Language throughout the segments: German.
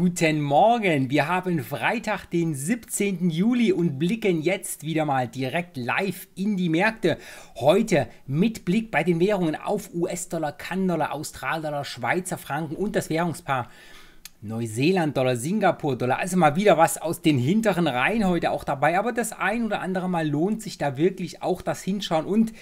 Guten Morgen, wir haben Freitag, den 17. Juli und blicken jetzt wieder mal direkt live in die Märkte. Heute mit Blick bei den Währungen auf US-Dollar, Kann-Dollar, Austral-Dollar, Schweizer Franken und das Währungspaar. Neuseeland-Dollar, Singapur-Dollar, also mal wieder was aus den hinteren Reihen heute auch dabei, aber das ein oder andere Mal lohnt sich da wirklich auch das Hinschauen und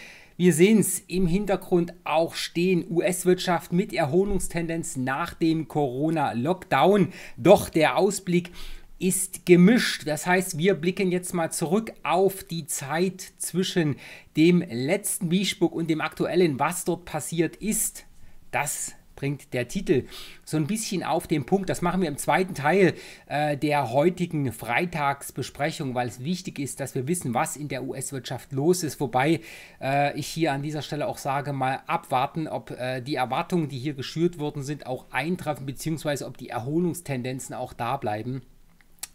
wir sehen es im Hintergrund auch stehen. US-Wirtschaft mit Erholungstendenz nach dem Corona-Lockdown. Doch der Ausblick ist gemischt. Das heißt, wir blicken jetzt mal zurück auf die Zeit zwischen dem letzten Wiesburg und dem aktuellen, was dort passiert ist. Das bringt der Titel so ein bisschen auf den Punkt. Das machen wir im zweiten Teil äh, der heutigen Freitagsbesprechung, weil es wichtig ist, dass wir wissen, was in der US-Wirtschaft los ist. Wobei äh, ich hier an dieser Stelle auch sage, mal abwarten, ob äh, die Erwartungen, die hier geschürt worden sind, auch eintreffen, beziehungsweise ob die Erholungstendenzen auch da bleiben.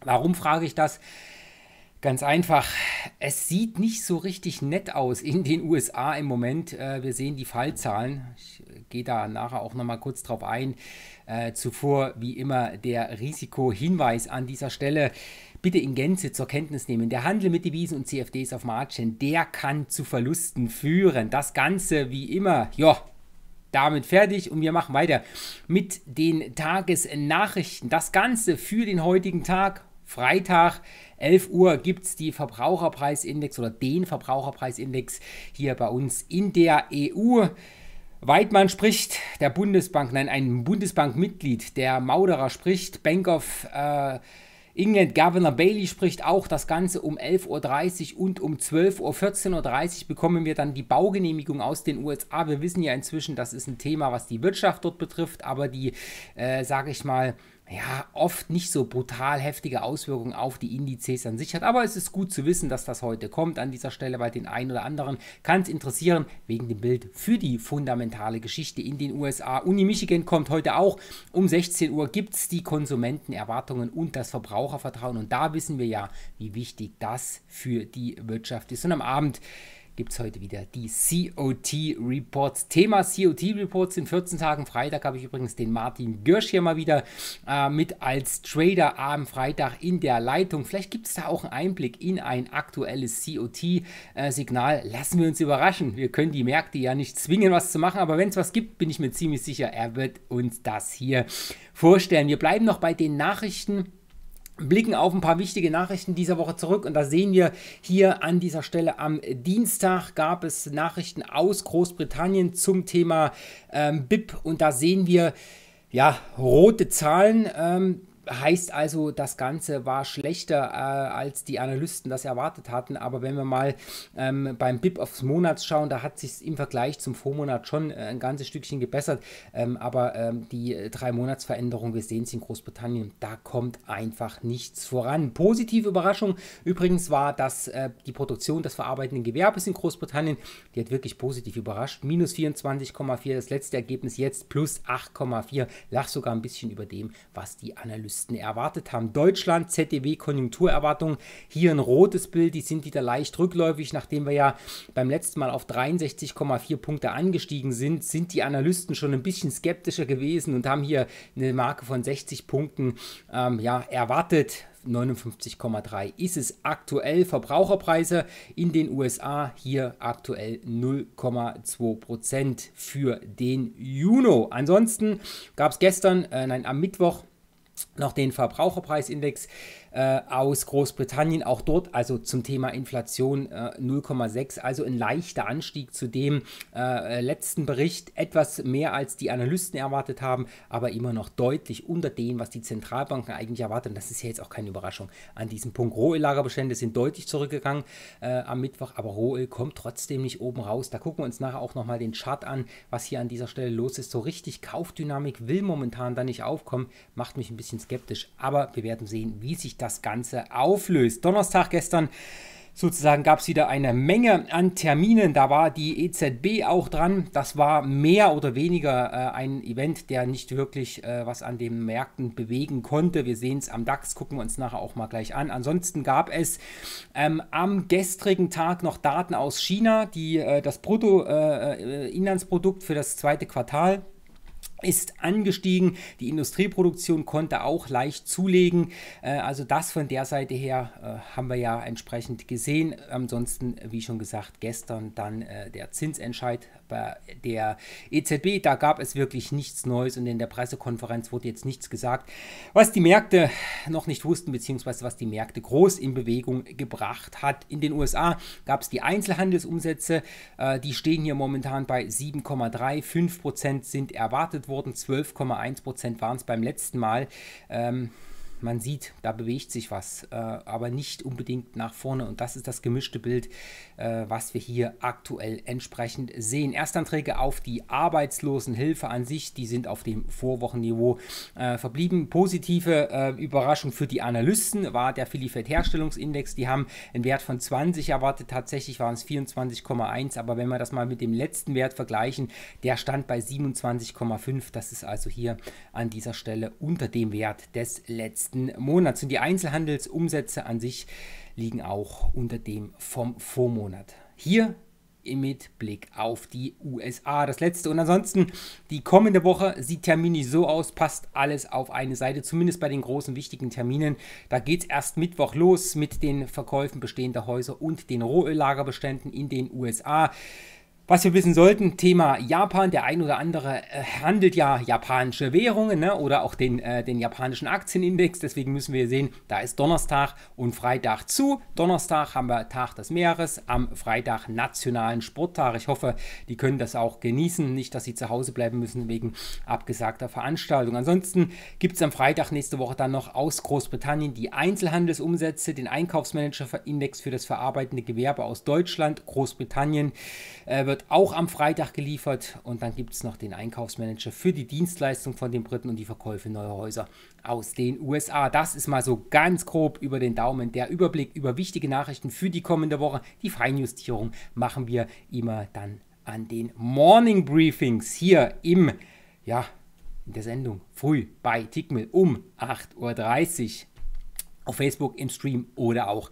Warum frage ich das? Ganz einfach, es sieht nicht so richtig nett aus in den USA im Moment. Äh, wir sehen die Fallzahlen. Ich äh, gehe da nachher auch nochmal kurz drauf ein. Äh, zuvor, wie immer, der Risikohinweis an dieser Stelle bitte in Gänze zur Kenntnis nehmen. Der Handel mit Devisen und CFDs auf Margin, der kann zu Verlusten führen. Das Ganze wie immer, ja, damit fertig und wir machen weiter mit den Tagesnachrichten. Das Ganze für den heutigen Tag, Freitag, 11 Uhr gibt es die Verbraucherpreisindex oder den Verbraucherpreisindex hier bei uns in der EU. Weidmann spricht, der Bundesbank, nein, ein Bundesbankmitglied, der Mauderer spricht, Bank of äh, England Governor Bailey spricht auch das Ganze um 11.30 Uhr und um 12 Uhr, bekommen wir dann die Baugenehmigung aus den USA. Wir wissen ja inzwischen, das ist ein Thema, was die Wirtschaft dort betrifft, aber die, äh, sage ich mal, ja, oft nicht so brutal heftige Auswirkungen auf die Indizes an sich hat. Aber es ist gut zu wissen, dass das heute kommt an dieser Stelle, weil den einen oder anderen kann es interessieren, wegen dem Bild für die fundamentale Geschichte in den USA. Uni Michigan kommt heute auch um 16 Uhr, gibt es die Konsumentenerwartungen und das Verbrauchervertrauen. Und da wissen wir ja, wie wichtig das für die Wirtschaft ist. Und am Abend gibt es heute wieder die COT Reports. Thema COT Reports in 14 Tagen. Freitag habe ich übrigens den Martin Görsch hier mal wieder äh, mit als Trader am Freitag in der Leitung. Vielleicht gibt es da auch einen Einblick in ein aktuelles COT-Signal. Äh, Lassen wir uns überraschen. Wir können die Märkte ja nicht zwingen, was zu machen, aber wenn es was gibt, bin ich mir ziemlich sicher, er wird uns das hier vorstellen. Wir bleiben noch bei den Nachrichten blicken auf ein paar wichtige Nachrichten dieser Woche zurück und da sehen wir hier an dieser Stelle am Dienstag gab es Nachrichten aus Großbritannien zum Thema ähm, BIP und da sehen wir ja rote Zahlen. Ähm, Heißt also, das Ganze war schlechter, äh, als die Analysten das erwartet hatten. Aber wenn wir mal ähm, beim BIP aufs Monat schauen, da hat sich im Vergleich zum Vormonat schon äh, ein ganzes Stückchen gebessert. Ähm, aber ähm, die äh, drei Monatsveränderung, wir sehen es in Großbritannien, da kommt einfach nichts voran. Positive Überraschung übrigens war, dass äh, die Produktion des verarbeitenden Gewerbes in Großbritannien, die hat wirklich positiv überrascht. Minus 24,4 das letzte Ergebnis jetzt, plus 8,4. Lach sogar ein bisschen über dem, was die Analysten tiefsten erwartet haben. Deutschland, ZDW, Konjunkturerwartung, hier ein rotes Bild, die sind wieder leicht rückläufig, nachdem wir ja beim letzten Mal auf 63,4 Punkte angestiegen sind, sind die Analysten schon ein bisschen skeptischer gewesen und haben hier eine Marke von 60 Punkten ähm, ja, erwartet. 59,3 ist es aktuell. Verbraucherpreise in den USA hier aktuell 0,2% für den Juno. Ansonsten gab es gestern, äh, nein, am Mittwoch noch den Verbraucherpreisindex äh, aus Großbritannien, auch dort, also zum Thema Inflation äh, 0,6, also ein leichter Anstieg zu dem äh, letzten Bericht, etwas mehr als die Analysten erwartet haben, aber immer noch deutlich unter dem, was die Zentralbanken eigentlich erwarten. das ist ja jetzt auch keine Überraschung an diesem Punkt. Rohöllagerbestände sind deutlich zurückgegangen äh, am Mittwoch, aber Rohöl kommt trotzdem nicht oben raus. Da gucken wir uns nachher auch nochmal den Chart an, was hier an dieser Stelle los ist. So richtig Kaufdynamik will momentan da nicht aufkommen, macht mich ein bisschen skeptisch, aber wir werden sehen, wie sich das das Ganze auflöst. Donnerstag gestern sozusagen gab es wieder eine Menge an Terminen. Da war die EZB auch dran. Das war mehr oder weniger äh, ein Event, der nicht wirklich äh, was an den Märkten bewegen konnte. Wir sehen es am DAX, gucken wir uns nachher auch mal gleich an. Ansonsten gab es ähm, am gestrigen Tag noch Daten aus China, die äh, das Bruttoinlandsprodukt äh, äh, für das zweite Quartal ist angestiegen. Die Industrieproduktion konnte auch leicht zulegen. Äh, also das von der Seite her äh, haben wir ja entsprechend gesehen. Ansonsten, wie schon gesagt, gestern dann äh, der Zinsentscheid bei der EZB. Da gab es wirklich nichts Neues und in der Pressekonferenz wurde jetzt nichts gesagt, was die Märkte noch nicht wussten, beziehungsweise was die Märkte groß in Bewegung gebracht hat. In den USA gab es die Einzelhandelsumsätze. die stehen hier momentan bei 7,35 Prozent sind erwartet worden wurden. 12,1 Prozent waren es beim letzten Mal. Ähm, man sieht, da bewegt sich was, äh, aber nicht unbedingt nach vorne. Und das ist das gemischte Bild, äh, was wir hier aktuell entsprechend sehen. Erstanträge auf die Arbeitslosenhilfe an sich, die sind auf dem Vorwochenniveau äh, verblieben. Positive äh, Überraschung für die Analysten war der Filifed-Herstellungsindex. Die haben einen Wert von 20 erwartet, tatsächlich waren es 24,1, aber wenn wir das mal mit dem letzten Wert vergleichen, der stand bei 27,5. Das ist also hier an dieser Stelle unter dem Wert des letzten Monats. Und die Einzelhandelsumsätze an sich liegen auch unter dem vom Vormonat. Hier mit Blick auf die USA. Das letzte und ansonsten die kommende Woche sieht Termini so aus, passt alles auf eine Seite, zumindest bei den großen wichtigen Terminen. Da geht es erst Mittwoch los mit den Verkäufen bestehender Häuser und den Rohöllagerbeständen in den USA. Was wir wissen sollten, Thema Japan, der ein oder andere äh, handelt ja japanische Währungen ne? oder auch den, äh, den japanischen Aktienindex. Deswegen müssen wir sehen, da ist Donnerstag und Freitag zu. Donnerstag haben wir Tag des Meeres, am Freitag nationalen Sporttag. Ich hoffe, die können das auch genießen, nicht, dass sie zu Hause bleiben müssen wegen abgesagter Veranstaltung. Ansonsten gibt es am Freitag nächste Woche dann noch aus Großbritannien die Einzelhandelsumsätze, den Einkaufsmanagerindex für das verarbeitende Gewerbe aus Deutschland, Großbritannien. Äh, wird auch am Freitag geliefert. Und dann gibt es noch den Einkaufsmanager für die Dienstleistung von den Briten und die Verkäufe neuer Häuser aus den USA. Das ist mal so ganz grob über den Daumen der Überblick über wichtige Nachrichten für die kommende Woche. Die Feinjustierung machen wir immer dann an den Morning Briefings hier im, ja, in der Sendung früh bei Tickmill um 8.30 Uhr auf Facebook im Stream oder auch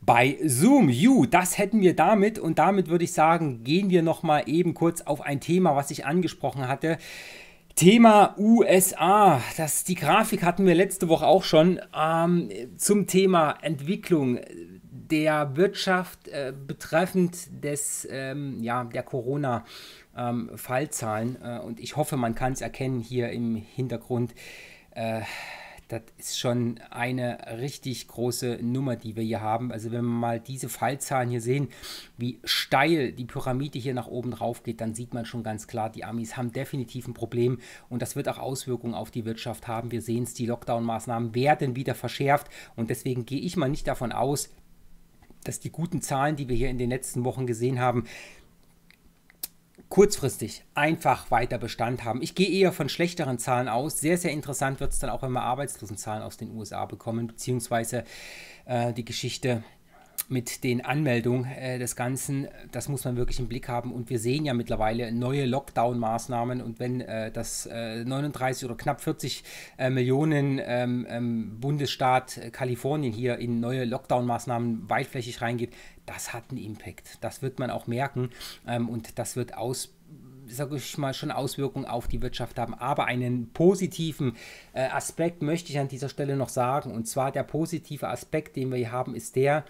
bei Zoom. You, das hätten wir damit und damit würde ich sagen, gehen wir noch mal eben kurz auf ein Thema, was ich angesprochen hatte. Thema USA, das, die Grafik hatten wir letzte Woche auch schon. Ähm, zum Thema Entwicklung der Wirtschaft äh, betreffend des, ähm, ja, der Corona-Fallzahlen. Ähm, äh, und ich hoffe, man kann es erkennen hier im Hintergrund. Äh, das ist schon eine richtig große Nummer, die wir hier haben. Also wenn wir mal diese Fallzahlen hier sehen, wie steil die Pyramide hier nach oben drauf geht, dann sieht man schon ganz klar, die Amis haben definitiv ein Problem und das wird auch Auswirkungen auf die Wirtschaft haben. Wir sehen es, die Lockdown-Maßnahmen werden wieder verschärft und deswegen gehe ich mal nicht davon aus, dass die guten Zahlen, die wir hier in den letzten Wochen gesehen haben, kurzfristig einfach weiter Bestand haben. Ich gehe eher von schlechteren Zahlen aus. Sehr, sehr interessant wird es dann auch, wenn wir Arbeitslosenzahlen aus den USA bekommen, beziehungsweise äh, die Geschichte mit den Anmeldungen äh, des Ganzen, das muss man wirklich im Blick haben. Und wir sehen ja mittlerweile neue Lockdown-Maßnahmen. Und wenn äh, das äh, 39 oder knapp 40 äh, Millionen ähm, ähm, Bundesstaat äh, Kalifornien hier in neue Lockdown-Maßnahmen weitflächig reingeht, das hat einen Impact. Das wird man auch merken. Ähm, und das wird aus sage ich mal, schon Auswirkungen auf die Wirtschaft haben. Aber einen positiven äh, Aspekt möchte ich an dieser Stelle noch sagen. Und zwar der positive Aspekt, den wir hier haben, ist der,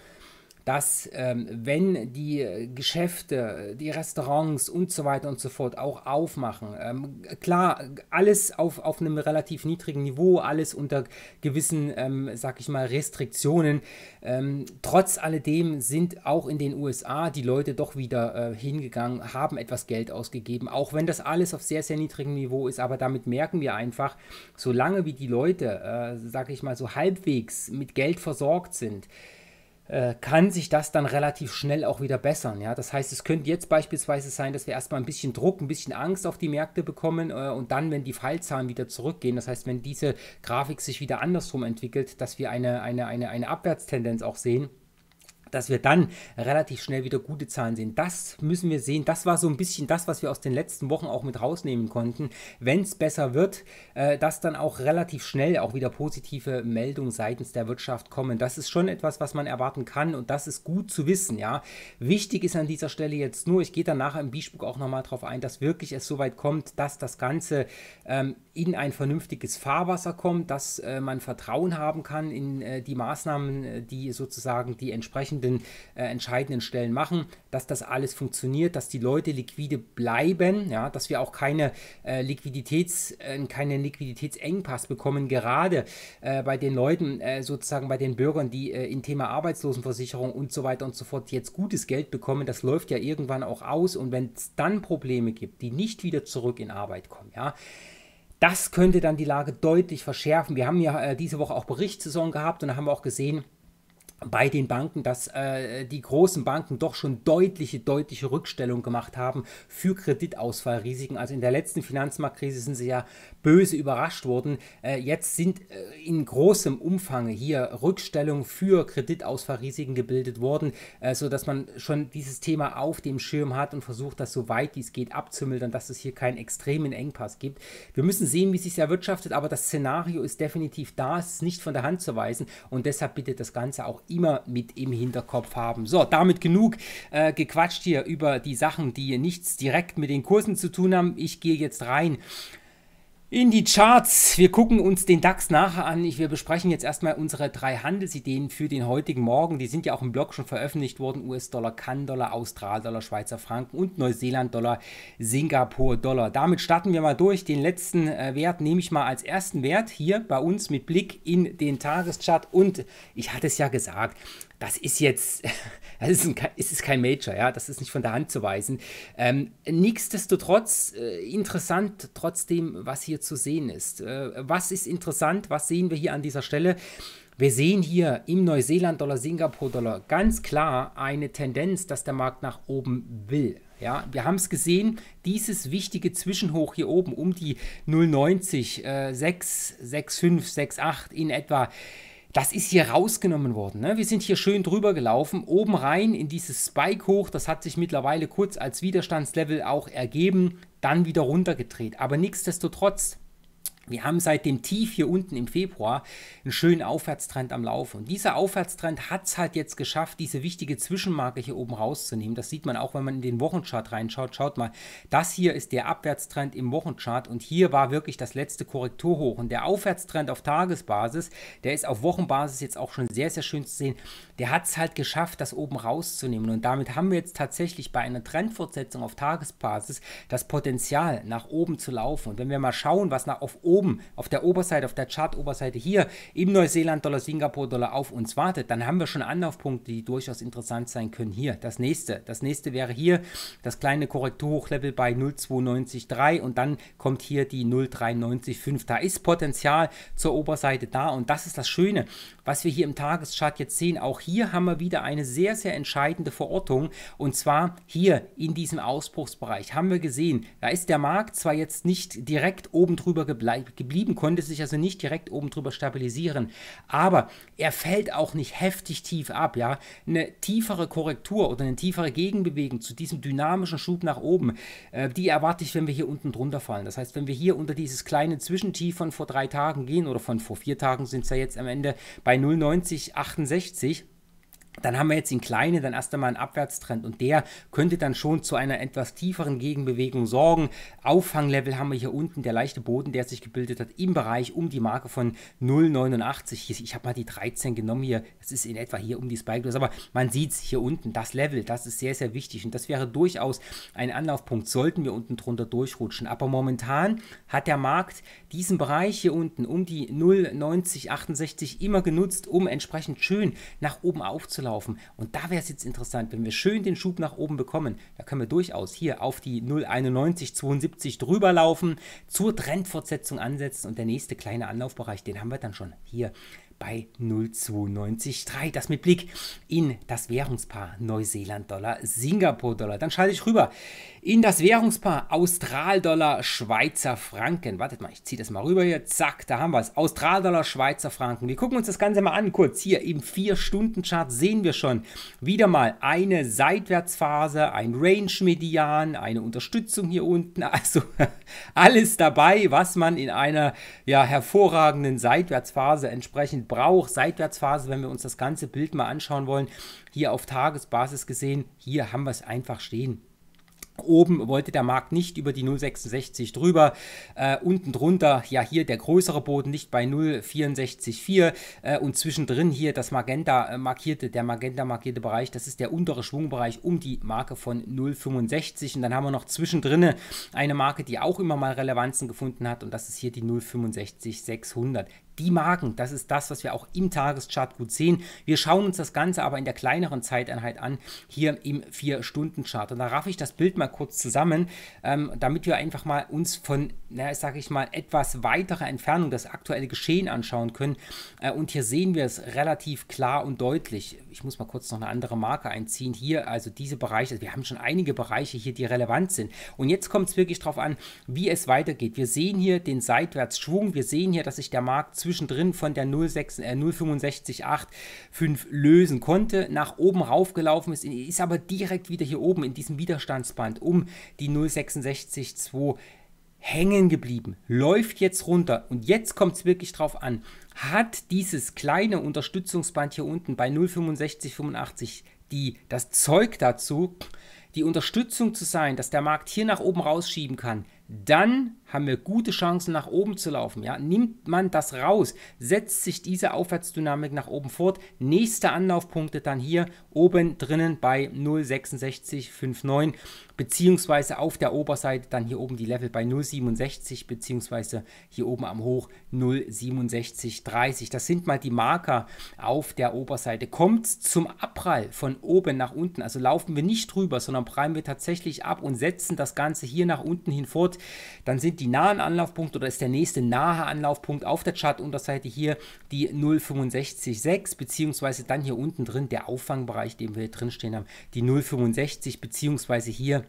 dass ähm, wenn die äh, Geschäfte, die Restaurants und so weiter und so fort auch aufmachen, ähm, klar, alles auf, auf einem relativ niedrigen Niveau, alles unter gewissen, ähm, sag ich mal, Restriktionen, ähm, trotz alledem sind auch in den USA die Leute doch wieder äh, hingegangen, haben etwas Geld ausgegeben, auch wenn das alles auf sehr, sehr niedrigem Niveau ist, aber damit merken wir einfach, solange wie die Leute, äh, sag ich mal, so halbwegs mit Geld versorgt sind, äh, kann sich das dann relativ schnell auch wieder bessern. Ja? Das heißt, es könnte jetzt beispielsweise sein, dass wir erstmal ein bisschen Druck, ein bisschen Angst auf die Märkte bekommen äh, und dann, wenn die Fallzahlen wieder zurückgehen, das heißt, wenn diese Grafik sich wieder andersrum entwickelt, dass wir eine, eine, eine, eine Abwärtstendenz auch sehen, dass wir dann relativ schnell wieder gute Zahlen sehen. Das müssen wir sehen. Das war so ein bisschen das, was wir aus den letzten Wochen auch mit rausnehmen konnten. Wenn es besser wird, äh, dass dann auch relativ schnell auch wieder positive Meldungen seitens der Wirtschaft kommen. Das ist schon etwas, was man erwarten kann und das ist gut zu wissen. Ja, wichtig ist an dieser Stelle jetzt nur, ich gehe dann nachher im Biesbuch auch nochmal darauf ein, dass wirklich es so weit kommt, dass das Ganze ähm, in ein vernünftiges Fahrwasser kommt, dass äh, man Vertrauen haben kann in äh, die Maßnahmen, äh, die sozusagen die entsprechende den äh, entscheidenden Stellen machen, dass das alles funktioniert, dass die Leute liquide bleiben, ja, dass wir auch keine, äh, Liquiditäts, äh, keinen Liquiditätsengpass bekommen, gerade äh, bei den Leuten, äh, sozusagen bei den Bürgern, die äh, im Thema Arbeitslosenversicherung und so weiter und so fort jetzt gutes Geld bekommen. Das läuft ja irgendwann auch aus und wenn es dann Probleme gibt, die nicht wieder zurück in Arbeit kommen, ja, das könnte dann die Lage deutlich verschärfen. Wir haben ja äh, diese Woche auch Berichtssaison gehabt und da haben wir auch gesehen, bei den Banken, dass äh, die großen Banken doch schon deutliche, deutliche Rückstellungen gemacht haben für Kreditausfallrisiken. Also in der letzten Finanzmarktkrise sind sie ja böse überrascht worden. Äh, jetzt sind äh, in großem Umfang hier Rückstellungen für Kreditausfallrisiken gebildet worden, äh, sodass man schon dieses Thema auf dem Schirm hat und versucht, das so weit wie es geht abzumildern, dass es hier keinen extremen Engpass gibt. Wir müssen sehen, wie es sich erwirtschaftet, aber das Szenario ist definitiv da, es ist nicht von der Hand zu weisen und deshalb bitte das Ganze auch immer mit im Hinterkopf haben. So, damit genug äh, gequatscht hier über die Sachen, die nichts direkt mit den Kursen zu tun haben. Ich gehe jetzt rein in die Charts. Wir gucken uns den DAX nachher an. Ich, wir besprechen jetzt erstmal unsere drei Handelsideen für den heutigen Morgen. Die sind ja auch im Blog schon veröffentlicht worden. US-Dollar, Kann-Dollar, Austral-Dollar, Schweizer Franken und Neuseeland-Dollar, Singapur-Dollar. Damit starten wir mal durch. Den letzten äh, Wert nehme ich mal als ersten Wert hier bei uns mit Blick in den Tageschart. Und ich hatte es ja gesagt, das ist jetzt, das ist, ein, ist es kein Major, ja, das ist nicht von der Hand zu weisen. Ähm, nichtsdestotrotz äh, interessant trotzdem, was hier zu sehen ist. Äh, was ist interessant, was sehen wir hier an dieser Stelle? Wir sehen hier im Neuseeland-Dollar, Singapur-Dollar ganz klar eine Tendenz, dass der Markt nach oben will. Ja, wir haben es gesehen, dieses wichtige Zwischenhoch hier oben um die 0,90, äh, 6, 6,5, 6,8 in etwa das ist hier rausgenommen worden. Ne? Wir sind hier schön drüber gelaufen, oben rein in dieses Spike hoch. Das hat sich mittlerweile kurz als Widerstandslevel auch ergeben, dann wieder runtergedreht. Aber nichtsdestotrotz, wir haben seit dem Tief hier unten im Februar einen schönen Aufwärtstrend am Laufen. Und dieser Aufwärtstrend hat es halt jetzt geschafft, diese wichtige Zwischenmarke hier oben rauszunehmen. Das sieht man auch, wenn man in den Wochenchart reinschaut. Schaut mal, das hier ist der Abwärtstrend im Wochenchart und hier war wirklich das letzte Korrekturhoch. Und der Aufwärtstrend auf Tagesbasis, der ist auf Wochenbasis jetzt auch schon sehr, sehr schön zu sehen. Der hat es halt geschafft, das oben rauszunehmen. Und damit haben wir jetzt tatsächlich bei einer Trendfortsetzung auf Tagesbasis das Potenzial, nach oben zu laufen. Und wenn wir mal schauen, was nach auf oben oben auf der Oberseite, auf der Chart-Oberseite hier im Neuseeland-Dollar, Singapur-Dollar auf uns wartet, dann haben wir schon Anlaufpunkte, die durchaus interessant sein können. Hier das nächste. Das nächste wäre hier das kleine Korrekturhochlevel bei 0,92,3 und dann kommt hier die 0,93,5. Da ist Potenzial zur Oberseite da und das ist das Schöne, was wir hier im Tageschart jetzt sehen. Auch hier haben wir wieder eine sehr, sehr entscheidende Verortung und zwar hier in diesem Ausbruchsbereich haben wir gesehen, da ist der Markt zwar jetzt nicht direkt oben drüber gebleiben, geblieben, konnte sich also nicht direkt oben drüber stabilisieren. Aber er fällt auch nicht heftig tief ab. Ja? Eine tiefere Korrektur oder eine tiefere Gegenbewegung zu diesem dynamischen Schub nach oben, äh, die erwarte ich, wenn wir hier unten drunter fallen. Das heißt, wenn wir hier unter dieses kleine Zwischentief von vor drei Tagen gehen oder von vor vier Tagen sind es ja jetzt am Ende bei 0,9068, dann haben wir jetzt in kleinen, dann erst einmal einen Abwärtstrend und der könnte dann schon zu einer etwas tieferen Gegenbewegung sorgen. Auffanglevel haben wir hier unten, der leichte Boden, der sich gebildet hat im Bereich um die Marke von 0,89. Ich habe mal die 13 genommen hier, das ist in etwa hier um die Spike, aber man sieht es hier unten, das Level, das ist sehr, sehr wichtig und das wäre durchaus ein Anlaufpunkt, sollten wir unten drunter durchrutschen. Aber momentan hat der Markt diesen Bereich hier unten um die 0,9068 immer genutzt, um entsprechend schön nach oben aufzuleiten laufen. Und da wäre es jetzt interessant, wenn wir schön den Schub nach oben bekommen, da können wir durchaus hier auf die 0,9172 drüber laufen, zur Trendfortsetzung ansetzen und der nächste kleine Anlaufbereich, den haben wir dann schon hier bei 0,923. Das mit Blick in das Währungspaar Neuseeland-Dollar, Singapur-Dollar. Dann schalte ich rüber in das Währungspaar Austral-Dollar, Schweizer Franken. Wartet mal, ich ziehe das mal rüber hier. Zack, da haben wir es. Austral-Dollar, Schweizer Franken. Wir gucken uns das Ganze mal an. Kurz hier im 4-Stunden-Chart sehen wir schon wieder mal eine Seitwärtsphase, ein Range-Median, eine Unterstützung hier unten. Also alles dabei, was man in einer ja, hervorragenden Seitwärtsphase entsprechend Brauch, Seitwärtsphase, wenn wir uns das ganze Bild mal anschauen wollen, hier auf Tagesbasis gesehen, hier haben wir es einfach stehen. Oben wollte der Markt nicht über die 0,66 drüber. Äh, unten drunter, ja, hier der größere Boden nicht bei 0,644. Äh, und zwischendrin hier das Magenta äh, markierte, der Magenta markierte Bereich, das ist der untere Schwungbereich um die Marke von 0,65. Und dann haben wir noch zwischendrin eine Marke, die auch immer mal Relevanzen gefunden hat. Und das ist hier die 0,65 600 die Marken, das ist das, was wir auch im Tageschart gut sehen. Wir schauen uns das Ganze aber in der kleineren Zeiteinheit an, hier im 4-Stunden-Chart. Und da raffe ich das Bild mal kurz zusammen, ähm, damit wir einfach mal uns von, naja, sag ich mal, etwas weiterer Entfernung das aktuelle Geschehen anschauen können. Äh, und hier sehen wir es relativ klar und deutlich. Ich muss mal kurz noch eine andere Marke einziehen. Hier, also diese Bereiche, also wir haben schon einige Bereiche hier, die relevant sind. Und jetzt kommt es wirklich darauf an, wie es weitergeht. Wir sehen hier den Seitwärtsschwung, wir sehen hier, dass sich der Markt zwischendrin von der 06, äh, 0,658,5 lösen konnte, nach oben raufgelaufen ist, ist aber direkt wieder hier oben in diesem Widerstandsband um die 0,662 hängen geblieben, läuft jetzt runter und jetzt kommt es wirklich drauf an. Hat dieses kleine Unterstützungsband hier unten bei 0,6585 die, das Zeug dazu, die Unterstützung zu sein, dass der Markt hier nach oben rausschieben kann, dann haben wir gute Chancen nach oben zu laufen. Ja? Nimmt man das raus, setzt sich diese Aufwärtsdynamik nach oben fort. Nächste Anlaufpunkte dann hier oben drinnen bei 0,6659 beziehungsweise auf der Oberseite dann hier oben die Level bei 0,67 beziehungsweise hier oben am Hoch 0,6730. Das sind mal die Marker auf der Oberseite. Kommt zum Abprall von oben nach unten, also laufen wir nicht drüber, sondern prallen wir tatsächlich ab und setzen das Ganze hier nach unten hin fort, dann sind sind die nahen Anlaufpunkte oder ist der nächste nahe Anlaufpunkt auf der Chartunterseite hier die 0,656 beziehungsweise dann hier unten drin der Auffangbereich, den wir hier drin stehen haben, die 0,65 beziehungsweise hier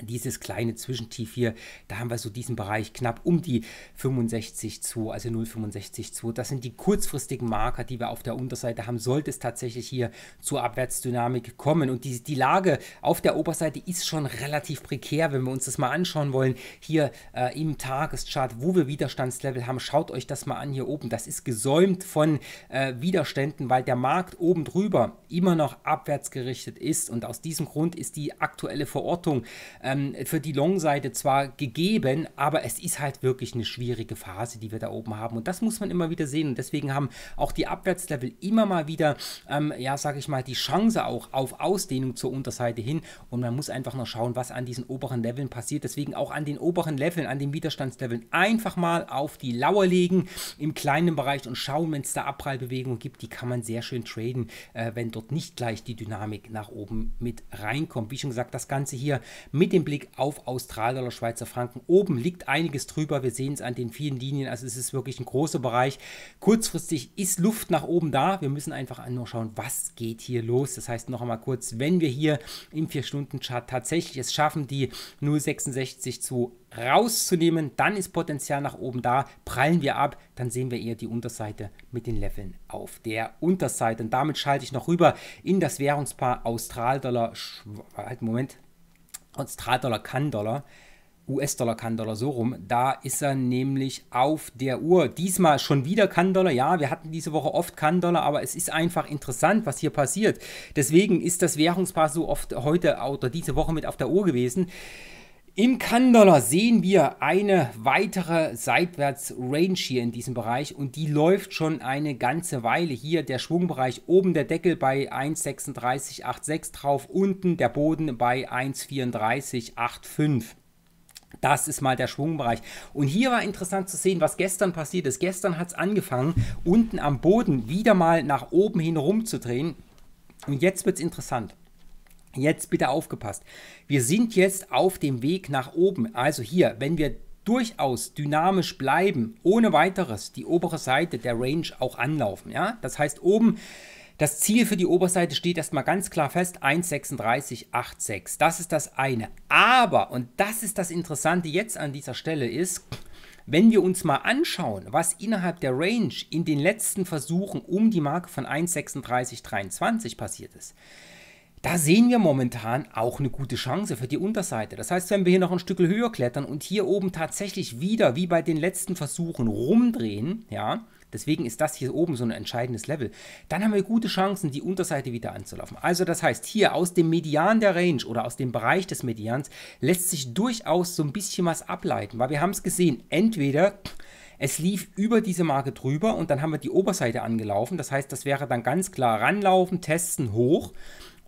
dieses kleine Zwischentief hier, da haben wir so diesen Bereich knapp um die 65,2, also 0,65,2. Das sind die kurzfristigen Marker, die wir auf der Unterseite haben. Sollte es tatsächlich hier zur Abwärtsdynamik kommen und die, die Lage auf der Oberseite ist schon relativ prekär, wenn wir uns das mal anschauen wollen. Hier äh, im Tageschart, wo wir Widerstandslevel haben, schaut euch das mal an hier oben. Das ist gesäumt von äh, Widerständen, weil der Markt oben drüber immer noch abwärts gerichtet ist und aus diesem Grund ist die aktuelle Verortung äh, ähm, für die Long-Seite zwar gegeben, aber es ist halt wirklich eine schwierige Phase, die wir da oben haben. Und das muss man immer wieder sehen. Und deswegen haben auch die Abwärtslevel immer mal wieder, ähm, ja, sage ich mal, die Chance auch auf Ausdehnung zur Unterseite hin. Und man muss einfach noch schauen, was an diesen oberen Leveln passiert. Deswegen auch an den oberen Leveln, an den Widerstandsleveln einfach mal auf die Lauer legen im kleinen Bereich und schauen, wenn es da Abprallbewegungen gibt. Die kann man sehr schön traden, äh, wenn dort nicht gleich die Dynamik nach oben mit reinkommt. Wie schon gesagt, das Ganze hier mit dem Blick auf Australdollar, Schweizer Franken. Oben liegt einiges drüber. Wir sehen es an den vielen Linien. Also es ist wirklich ein großer Bereich. Kurzfristig ist Luft nach oben da. Wir müssen einfach nur schauen, was geht hier los. Das heißt noch einmal kurz, wenn wir hier im 4-Stunden-Chart tatsächlich es schaffen, die 0,66 zu rauszunehmen, dann ist Potenzial nach oben da, prallen wir ab, dann sehen wir eher die Unterseite mit den Leveln auf der Unterseite. Und damit schalte ich noch rüber in das Währungspaar Australdollar, halt Moment, Australdollar, Kann-Dollar, US-Dollar, Kann-Dollar, so rum. Da ist er nämlich auf der Uhr. Diesmal schon wieder Kann-Dollar. Ja, wir hatten diese Woche oft Kann-Dollar, aber es ist einfach interessant, was hier passiert. Deswegen ist das Währungspaar so oft heute oder diese Woche mit auf der Uhr gewesen. Im kan sehen wir eine weitere Seitwärts-Range hier in diesem Bereich und die läuft schon eine ganze Weile. Hier der Schwungbereich oben der Deckel bei 1,3686 drauf, unten der Boden bei 1,3485. Das ist mal der Schwungbereich. Und hier war interessant zu sehen, was gestern passiert ist. Gestern hat es angefangen, unten am Boden wieder mal nach oben hin rumzudrehen. Und jetzt wird es interessant. Jetzt bitte aufgepasst. Wir sind jetzt auf dem Weg nach oben. Also hier, wenn wir durchaus dynamisch bleiben, ohne weiteres die obere Seite der Range auch anlaufen. Ja? Das heißt, oben das Ziel für die Oberseite steht erstmal ganz klar fest, 1,3686. Das ist das eine. Aber, und das ist das Interessante jetzt an dieser Stelle ist, wenn wir uns mal anschauen, was innerhalb der Range in den letzten Versuchen um die Marke von 1,3623 passiert ist, da sehen wir momentan auch eine gute Chance für die Unterseite. Das heißt, wenn wir hier noch ein Stück höher klettern und hier oben tatsächlich wieder, wie bei den letzten Versuchen, rumdrehen, ja, deswegen ist das hier oben so ein entscheidendes Level, dann haben wir gute Chancen, die Unterseite wieder anzulaufen. Also das heißt, hier aus dem Median der Range oder aus dem Bereich des Medians lässt sich durchaus so ein bisschen was ableiten, weil wir haben es gesehen, entweder es lief über diese Marke drüber und dann haben wir die Oberseite angelaufen. Das heißt, das wäre dann ganz klar ranlaufen, testen, hoch.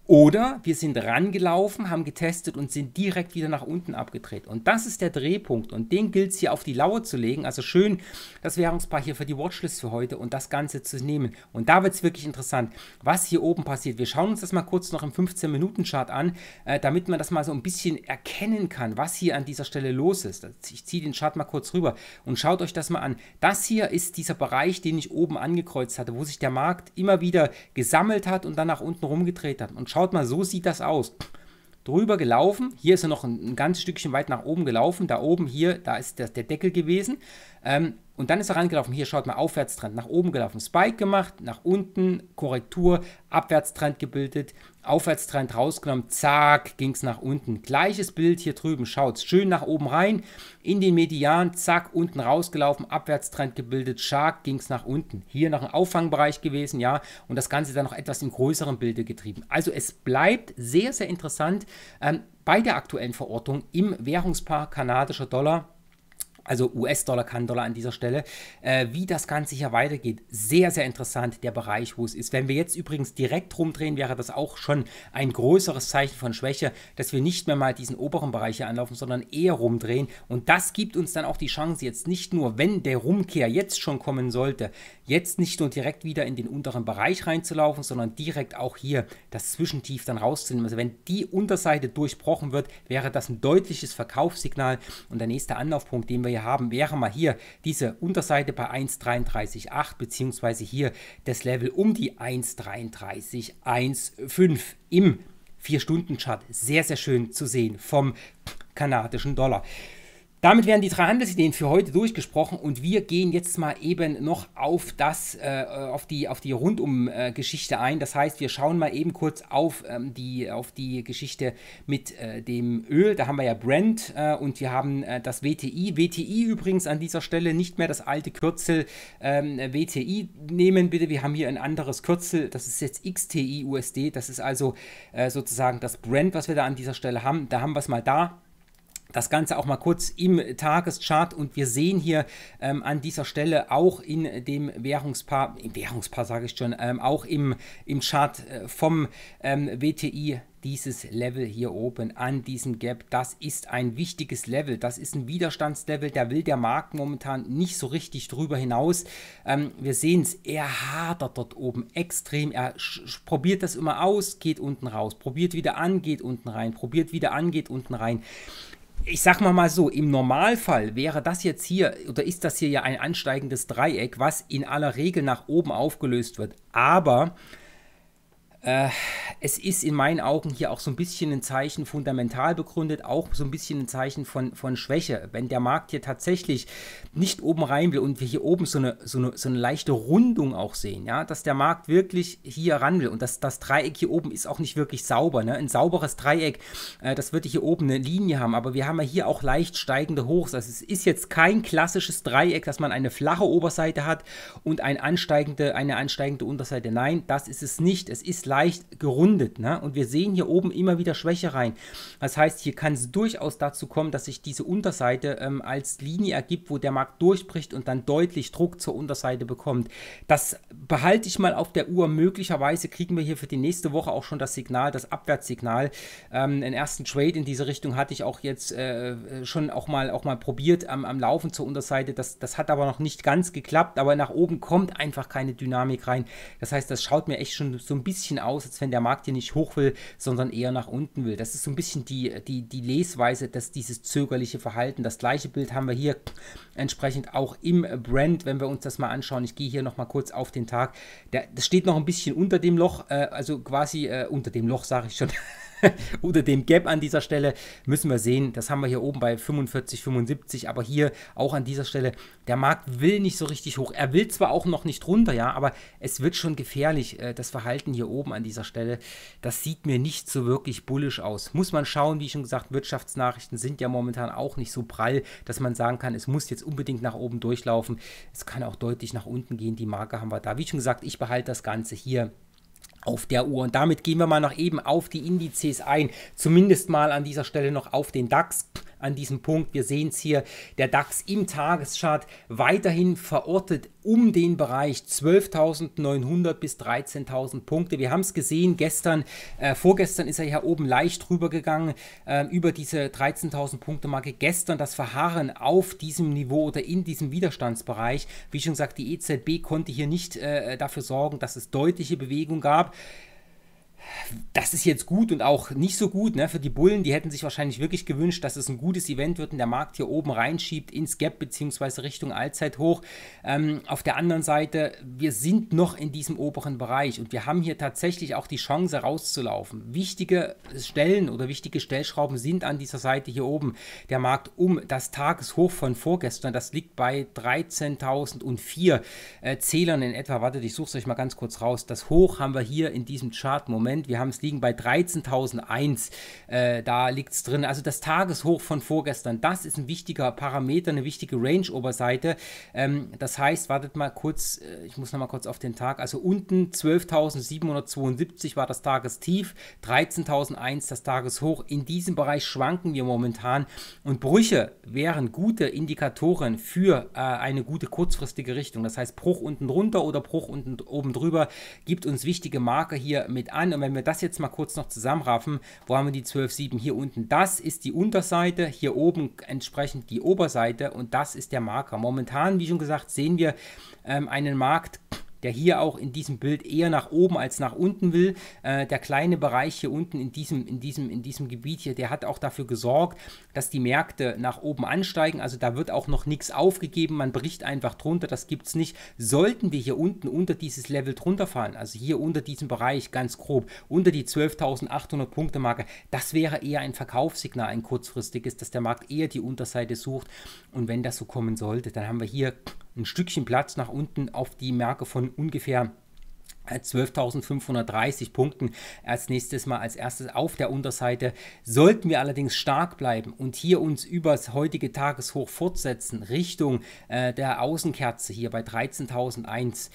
Oder wir sind rangelaufen, haben getestet und sind direkt wieder nach unten abgedreht. Und das ist der Drehpunkt und den gilt es hier auf die Lauer zu legen. Also schön das Währungspaar hier für die Watchlist für heute und das Ganze zu nehmen. Und da wird es wirklich interessant, was hier oben passiert. Wir schauen uns das mal kurz noch im 15-Minuten-Chart an, äh, damit man das mal so ein bisschen erkennen kann, was hier an dieser Stelle los ist. Also ich ziehe den Chart mal kurz rüber und schaut euch das mal an. Das hier ist dieser Bereich, den ich oben angekreuzt hatte, wo sich der Markt immer wieder gesammelt hat und dann nach unten rumgedreht hat. Und Schaut mal, so sieht das aus. Drüber gelaufen, hier ist er noch ein, ein ganz Stückchen weit nach oben gelaufen, da oben hier, da ist das, der Deckel gewesen. Ähm, und dann ist er rangelaufen, hier schaut mal, Aufwärtstrend, nach oben gelaufen, Spike gemacht, nach unten, Korrektur, Abwärtstrend gebildet, Aufwärtstrend rausgenommen, zack, ging es nach unten. Gleiches Bild hier drüben, schaut, schön nach oben rein, in den Median, zack, unten rausgelaufen, Abwärtstrend gebildet, stark ging es nach unten. Hier noch ein Auffangbereich gewesen, ja, und das Ganze dann noch etwas im größeren Bilde getrieben. Also es bleibt sehr, sehr interessant ähm, bei der aktuellen Verortung im Währungspaar kanadischer Dollar also US-Dollar, Kann-Dollar an dieser Stelle, äh, wie das Ganze hier weitergeht. Sehr, sehr interessant, der Bereich, wo es ist. Wenn wir jetzt übrigens direkt rumdrehen, wäre das auch schon ein größeres Zeichen von Schwäche, dass wir nicht mehr mal diesen oberen Bereich hier anlaufen, sondern eher rumdrehen. Und das gibt uns dann auch die Chance, jetzt nicht nur, wenn der Rumkehr jetzt schon kommen sollte, jetzt nicht nur direkt wieder in den unteren Bereich reinzulaufen, sondern direkt auch hier das Zwischentief dann rauszunehmen. Also wenn die Unterseite durchbrochen wird, wäre das ein deutliches Verkaufssignal. Und der nächste Anlaufpunkt, den wir hier haben, wäre mal hier diese Unterseite bei 1,33,8 bzw. hier das Level um die 1,33,15 im 4-Stunden-Chart. Sehr, sehr schön zu sehen vom kanadischen Dollar. Damit werden die drei Handelsideen für heute durchgesprochen und wir gehen jetzt mal eben noch auf das, äh, äh, auf die, auf die Rundum-Geschichte ein. Das heißt, wir schauen mal eben kurz auf ähm, die, auf die Geschichte mit äh, dem Öl. Da haben wir ja Brent äh, und wir haben äh, das WTI. WTI übrigens an dieser Stelle nicht mehr das alte Kürzel ähm, WTI nehmen bitte. Wir haben hier ein anderes Kürzel. Das ist jetzt XTI USD. Das ist also äh, sozusagen das Brent, was wir da an dieser Stelle haben. Da haben wir es mal da das Ganze auch mal kurz im Tageschart und wir sehen hier ähm, an dieser Stelle auch in dem Währungspaar, im Währungspaar sage ich schon, ähm, auch im, im Chart äh, vom ähm, WTI dieses Level hier oben an diesem Gap. Das ist ein wichtiges Level. Das ist ein Widerstandslevel. Da will der Markt momentan nicht so richtig drüber hinaus. Ähm, wir sehen es, er hadert dort oben extrem. Er probiert das immer aus, geht unten raus, probiert wieder an, geht unten rein, probiert wieder an, geht unten rein ich sag mal mal so, im Normalfall wäre das jetzt hier oder ist das hier ja ein ansteigendes Dreieck, was in aller Regel nach oben aufgelöst wird. Aber äh, es ist in meinen Augen hier auch so ein bisschen ein Zeichen fundamental begründet, auch so ein bisschen ein Zeichen von, von Schwäche. Wenn der Markt hier tatsächlich nicht oben rein will und wir hier oben so eine, so eine, so eine leichte Rundung auch sehen, ja, dass der Markt wirklich hier ran will und das, das Dreieck hier oben ist auch nicht wirklich sauber. Ne? Ein sauberes Dreieck, äh, das würde hier oben eine Linie haben, aber wir haben ja hier auch leicht steigende Hochs. Also es ist jetzt kein klassisches Dreieck, dass man eine flache Oberseite hat und ein ansteigende, eine ansteigende Unterseite. Nein, das ist es nicht. Es ist leicht leicht gerundet. Ne? Und wir sehen hier oben immer wieder Schwäche rein. Das heißt, hier kann es durchaus dazu kommen, dass sich diese Unterseite ähm, als Linie ergibt, wo der Markt durchbricht und dann deutlich Druck zur Unterseite bekommt. Das behalte ich mal auf der Uhr. Möglicherweise kriegen wir hier für die nächste Woche auch schon das Signal, das Abwärtssignal. Ähm, den ersten Trade in diese Richtung hatte ich auch jetzt äh, schon auch mal, auch mal probiert am, am Laufen zur Unterseite. Das, das hat aber noch nicht ganz geklappt, aber nach oben kommt einfach keine Dynamik rein. Das heißt, das schaut mir echt schon so ein bisschen aus, als wenn der Markt hier nicht hoch will, sondern eher nach unten will. Das ist so ein bisschen die, die, die Lesweise, dass dieses zögerliche Verhalten, das gleiche Bild haben wir hier entsprechend auch im Brand, wenn wir uns das mal anschauen. Ich gehe hier nochmal kurz auf den Tag. Der, das steht noch ein bisschen unter dem Loch, äh, also quasi äh, unter dem Loch, sage ich schon. oder dem Gap an dieser Stelle, müssen wir sehen. Das haben wir hier oben bei 45, 75, aber hier auch an dieser Stelle, der Markt will nicht so richtig hoch. Er will zwar auch noch nicht runter, ja, aber es wird schon gefährlich. Äh, das Verhalten hier oben an dieser Stelle, das sieht mir nicht so wirklich bullisch aus. Muss man schauen, wie schon gesagt, Wirtschaftsnachrichten sind ja momentan auch nicht so prall, dass man sagen kann, es muss jetzt unbedingt nach oben durchlaufen. Es kann auch deutlich nach unten gehen. Die Marke haben wir da. Wie schon gesagt, ich behalte das Ganze hier auf der Uhr. Und damit gehen wir mal noch eben auf die Indizes ein. Zumindest mal an dieser Stelle noch auf den DAX an diesem Punkt. Wir sehen es hier, der DAX im Tageschart weiterhin verortet um den Bereich 12.900 bis 13.000 Punkte. Wir haben es gesehen, gestern, äh, vorgestern ist er hier oben leicht rübergegangen äh, über diese 13.000 Punkte Marke. Gestern das Verharren auf diesem Niveau oder in diesem Widerstandsbereich. Wie schon gesagt, die EZB konnte hier nicht äh, dafür sorgen, dass es deutliche Bewegung gab das ist jetzt gut und auch nicht so gut ne? für die Bullen. Die hätten sich wahrscheinlich wirklich gewünscht, dass es ein gutes Event wird und der Markt hier oben reinschiebt ins Gap bzw. Richtung Allzeithoch. Ähm, auf der anderen Seite, wir sind noch in diesem oberen Bereich und wir haben hier tatsächlich auch die Chance rauszulaufen. Wichtige Stellen oder wichtige Stellschrauben sind an dieser Seite hier oben. Der Markt um das Tageshoch von vorgestern, das liegt bei 13.004 äh, Zählern in etwa. Wartet, ich suche es euch mal ganz kurz raus. Das Hoch haben wir hier in diesem Chart. Moment. Moment, wir haben es liegen bei 13.001. Äh, da liegt es drin. Also das Tageshoch von vorgestern, das ist ein wichtiger Parameter, eine wichtige Range-Oberseite. Ähm, das heißt, wartet mal kurz, äh, ich muss nochmal kurz auf den Tag. Also unten 12.772 war das Tagestief, 13.001 das Tageshoch. In diesem Bereich schwanken wir momentan und Brüche wären gute Indikatoren für äh, eine gute kurzfristige Richtung. Das heißt, Bruch unten runter oder Bruch unten oben drüber gibt uns wichtige Marker hier mit an. Und wenn wir das jetzt mal kurz noch zusammenraffen, wo haben wir die 12,7? Hier unten, das ist die Unterseite, hier oben entsprechend die Oberseite und das ist der Marker. Momentan, wie schon gesagt, sehen wir ähm, einen Markt der hier auch in diesem Bild eher nach oben als nach unten will. Äh, der kleine Bereich hier unten in diesem, in, diesem, in diesem Gebiet hier, der hat auch dafür gesorgt, dass die Märkte nach oben ansteigen. Also da wird auch noch nichts aufgegeben. Man bricht einfach drunter. Das gibt es nicht. Sollten wir hier unten unter dieses Level drunter fahren, also hier unter diesem Bereich ganz grob, unter die 12.800 Punkte Marke, das wäre eher ein Verkaufssignal, ein kurzfristiges, dass der Markt eher die Unterseite sucht. Und wenn das so kommen sollte, dann haben wir hier ein Stückchen Platz nach unten auf die Merke von ungefähr 12.530 äh, Punkten als nächstes Mal als erstes auf der Unterseite. Sollten wir allerdings stark bleiben und hier uns übers heutige Tageshoch fortsetzen Richtung äh, der Außenkerze hier bei 13.001,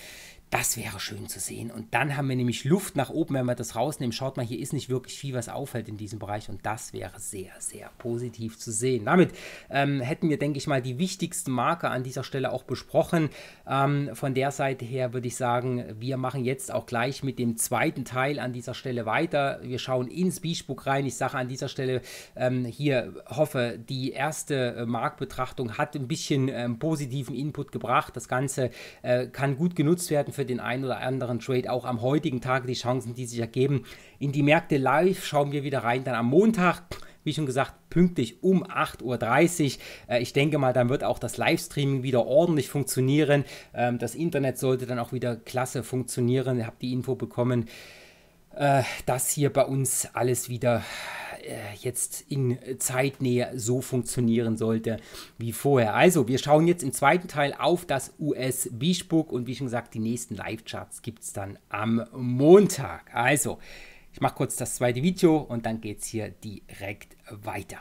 das wäre schön zu sehen. Und dann haben wir nämlich Luft nach oben, wenn wir das rausnehmen. Schaut mal, hier ist nicht wirklich viel, was auffällt in diesem Bereich. Und das wäre sehr, sehr positiv zu sehen. Damit ähm, hätten wir, denke ich mal, die wichtigsten Marke an dieser Stelle auch besprochen. Ähm, von der Seite her würde ich sagen, wir machen jetzt auch gleich mit dem zweiten Teil an dieser Stelle weiter. Wir schauen ins Beachbook rein. Ich sage an dieser Stelle ähm, hier, hoffe, die erste äh, Marktbetrachtung hat ein bisschen ähm, positiven Input gebracht. Das Ganze äh, kann gut genutzt werden. Für für den einen oder anderen Trade auch am heutigen Tag die Chancen, die sich ergeben. In die Märkte live schauen wir wieder rein, dann am Montag wie schon gesagt, pünktlich um 8.30 Uhr. Äh, ich denke mal, dann wird auch das Livestreaming wieder ordentlich funktionieren. Ähm, das Internet sollte dann auch wieder klasse funktionieren. Ihr habt die Info bekommen, äh, dass hier bei uns alles wieder äh, jetzt in Zeitnähe so funktionieren sollte wie vorher. Also, wir schauen jetzt im zweiten Teil auf das us Beachbook und wie schon gesagt, die nächsten Live-Charts gibt es dann am Montag. Also, ich mache kurz das zweite Video und dann geht es hier direkt weiter.